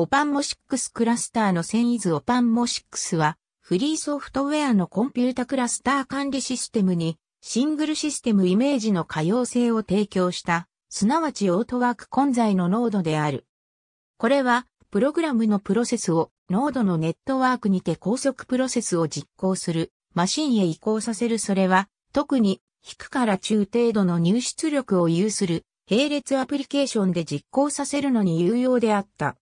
オパンモシックスクラスターの遷維図オパンモシックスは、フリーソフトウェアのコンピュータクラスター管理システムに、シングルシステムイメージの可用性を提供した、すなわちオートワーク混在のノードである。これは、プログラムのプロセスを、ノードのネットワークにて高速プロセスを実行する、マシンへ移行させるそれは、特に、低から中程度の入出力を有する、並列アプリケーションで実行させるのに有用であった。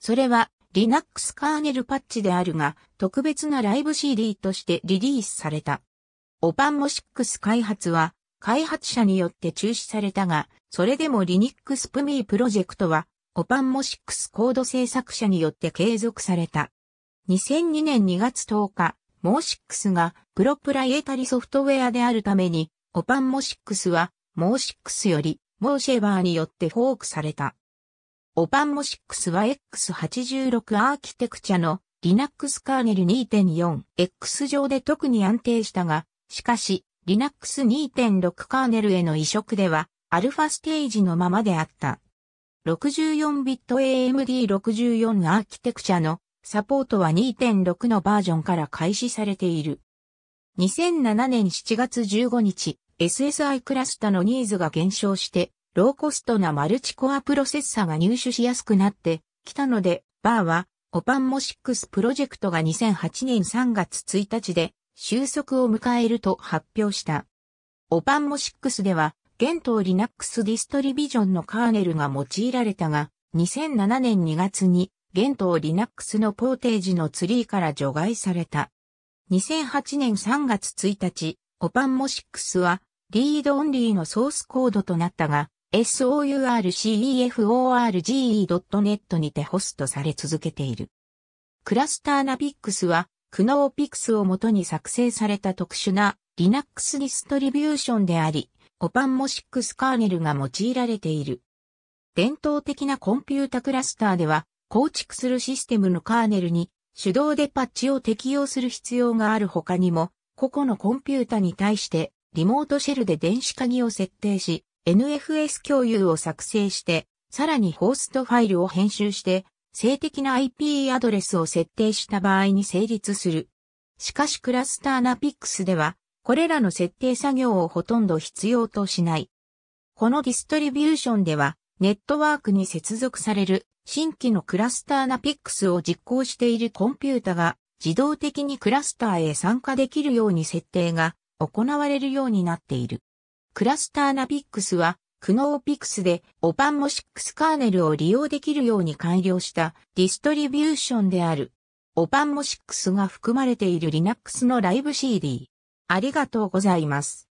それは Linux カーネルパッチであるが、特別なライブ CD としてリリースされた。オパンモス開発は、開発者によって中止されたが、それでも Linux p m ープロジェクトは、オパンモスコード制作者によって継続された。2002年2月10日、モースがプロプライエタリソフトウェアであるために、オパンモスは、モースより、モーシェバーによってフォークされた。オパンモ6は X86 アーキテクチャの Linux カーネル 2.4X 上で特に安定したが、しかし Linux 2.6カーネルへの移植では、アルファステージのままであった。64 b i t AMD64 アーキテクチャのサポートは2.6のバージョンから開始されている。2007年7月15日、SSI クラスタのニーズが減少してローコストなマルチコアプロセッサが入手しやすくなってきたので、バーは、オパンモ6プロジェクトが2008年3月1日で収束を迎えると発表した。オパンモ6では、現当 Linux ディストリビジョンのカーネルが用いられたが、2007年2月に、現当 Linux のポーテージのツリーから除外された。2008年3月1日、オパンモ6は、リードオンリーのソースコードとなったが、sourcefore.net にてホストされ続けている。クラスターナビックスは、クノーピクスをもとに作成された特殊な Linux ディストリビューションであり、オパンクスカーネルが用いられている。伝統的なコンピュータクラスターでは、構築するシステムのカーネルに手動でパッチを適用する必要がある他にも、個々のコンピュータに対してリモートシェルで電子鍵を設定し、NFS 共有を作成して、さらにホーストファイルを編集して、性的な IP アドレスを設定した場合に成立する。しかしクラスターナピックスでは、これらの設定作業をほとんど必要としない。このディストリビューションでは、ネットワークに接続される新規のクラスターナピックスを実行しているコンピュータが自動的にクラスターへ参加できるように設定が行われるようになっている。クラスターナピックスは、クノーピクスでオパンモシックスカーネルを利用できるように改良したディストリビューションである。オパンモシックスが含まれている Linux のライブ CD。ありがとうございます。